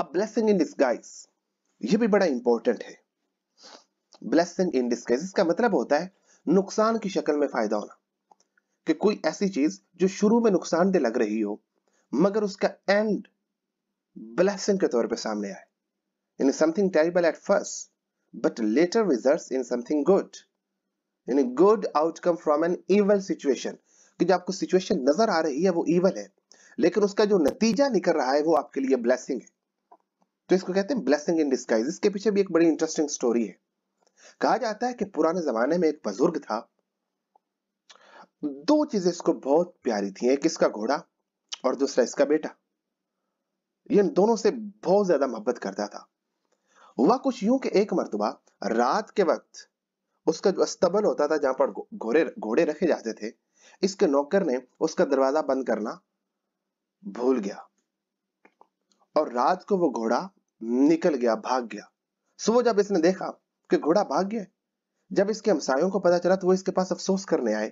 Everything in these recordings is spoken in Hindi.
अब ब्लेसिंग इन डिस्गाइज ये भी बड़ा इंपॉर्टेंट है ब्लेसिंग इन डिस्गाइज इसका मतलब होता है नुकसान की शक्ल में फायदा होना कि कोई ऐसी चीज जो शुरू में नुकसान दे लग रही हो मगर उसका एंड ब्लेसिंग के तौर पे सामने आए in something terrible at first but later result in something good यानी good outcome from an evil situation कि जो आपको सिचुएशन नजर आ रही है वो इवल है लेकिन उसका जो नतीजा निकल रहा है वो आपके लिए ब्लेसिंग है तो इसको कहते हैं ब्लेसिंग इन डिस्काइज इसके पीछे भी एक बड़ी इंटरेस्टिंग स्टोरी है कहा जाता है कि पुराने जमाने में एक बुजुर्ग था दो चीजें इसको बहुत प्यारी थी एक इसका घोड़ा और दूसरा इसका बेटा ये दोनों से बहुत ज्यादा मोहब्बत करता था हुआ कुछ यूं कि एक मरतबा रात के वक्त उसका जो अस्तबल होता था जहां पर घोड़े घोड़े रखे जाते थे इसके नौकर ने उसका दरवाजा बंद करना भूल गया और रात को वो घोड़ा निकल गया भाग गया सो जब इसने देखा कि घोड़ा भाग गया जब इसके हमसायों को पता चला तो वो इसके पास अफसोस करने आए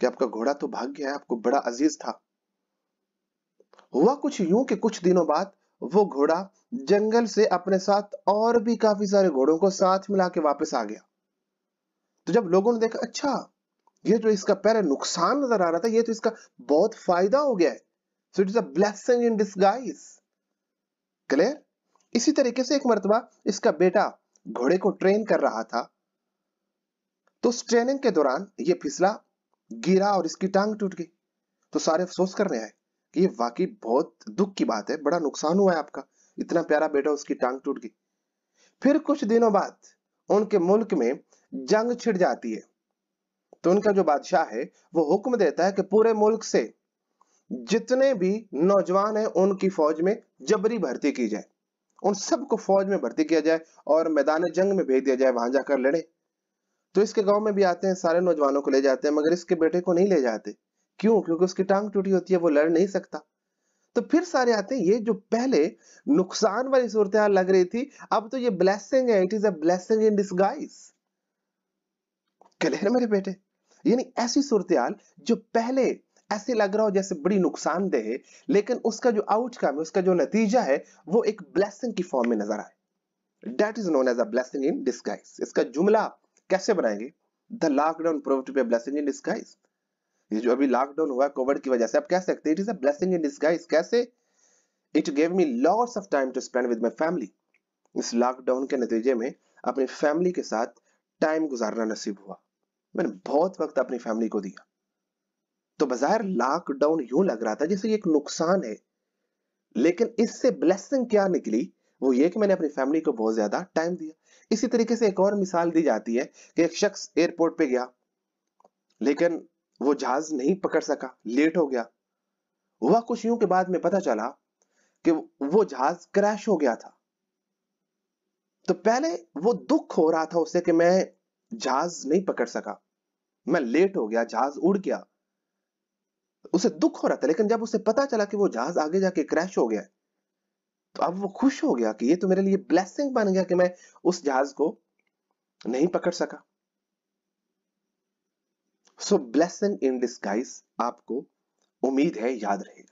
कि आपका घोड़ा तो भाग गया है आपको बड़ा अजीज था हुआ कुछ यूं कि कुछ दिनों बाद वो घोड़ा जंगल से अपने साथ और भी काफी सारे घोड़ों को साथ मिला के वापस आ गया तो जब लोगों ने देखा अच्छा ये जो इसका पहले नुकसान नजर आ रहा था ये तो इसका बहुत फायदा हो गया है so it is a blessing in disguise clear इसी तरीके से एक मरतबा इसका बेटा घोड़े को ट्रेन कर रहा था तो उस ट्रेनिंग के दौरान ये फिसला गिरा और इसकी टांग टूट गई तो सारे अफसोस करने आए कि ये वाकई बहुत दुख की बात है बड़ा नुकसान हुआ है आपका इतना प्यारा बेटा उसकी टांग टूट गई फिर कुछ दिनों बाद उनके मुल्क में जंग छिड़ जाती है तो उनका जो बादशाह है वो हुक्म देता है कि पूरे मुल्क से जितने भी नौजवान हैं उनकी फौज में जबरी भर्ती की जाए उन सबको फौज में भर्ती किया जाए और मैदान जंग में भेज दिया जाए वहां जाकर लड़े तो इसके गांव में भी आते हैं सारे नौजवानों को ले जाते हैं मगर इसके बेटे को नहीं ले जाते क्यों क्योंकि उसकी टांग टूटी होती है वो लड़ नहीं सकता तो फिर सारे आते हैं ये जो पहले नुकसान वाली सूरत लग रही थी अब तो ये ब्लैसिंग है it is a blessing in disguise मेरे बेटे यानी ऐसी सूरत जो पहले ऐसे लग रहा हो जैसे बड़ी नुकसानदेह है लेकिन उसका जो आउटकम है उसका जो नतीजा है वो एक ब्लेसिंग की फॉर्म में नजर आए that is known as a blessing in disguise इसका जुमला कैसे बनाएंगे the lockdown prove to be blessing in disguise ये जो अभी लॉकडाउन हुआ कोविड की वजह से आप कह सकते हैं it is a blessing in disguise कैसे it gave me lots of time to spend with my family इस लॉकडाउन के नतीजे में अपनी फैमिली के साथ टाइम गुजारना नसीब हुआ मैंने बहुत वक्त अपनी फैमिली को दिया तो बाजार लॉकडाउन यूं लग रहा था जैसे एक नुकसान है लेकिन इससे ब्लेसिंग क्या निकली वो ये कि मैंने अपनी फैमिली को बहुत ज्यादा टाइम दिया इसी तरीके से एक और मिसाल दी जाती है कि एक शख्स एयरपोर्ट पे गया लेकिन वो जहाज नहीं पकड़ सका लेट हो गया हुआ कुछ यूं के बाद में पता चला कि वो जहाज क्रैश हो गया था तो पहले वो दुख हो रहा था उससे कि मैं जहाज नहीं पकड़ सका मैं लेट हो गया जहाज उड़ गया उसे दुख हो रहा था लेकिन जब उसे पता चला कि वो जहाज आगे जाके क्रैश हो गया तो अब वो खुश हो गया कि ये तो मेरे लिए ब्लेसिंग बन गया कि मैं उस जहाज को नहीं पकड़ सका सो ब्लेसिंग इन डिस्गाइज आपको उम्मीद है याद रहेगा